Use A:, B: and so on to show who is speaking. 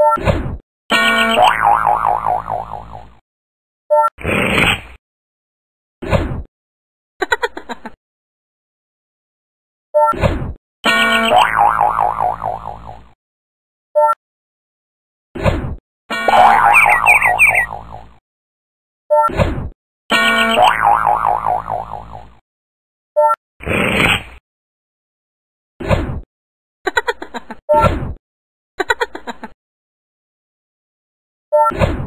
A: Wow. Bye.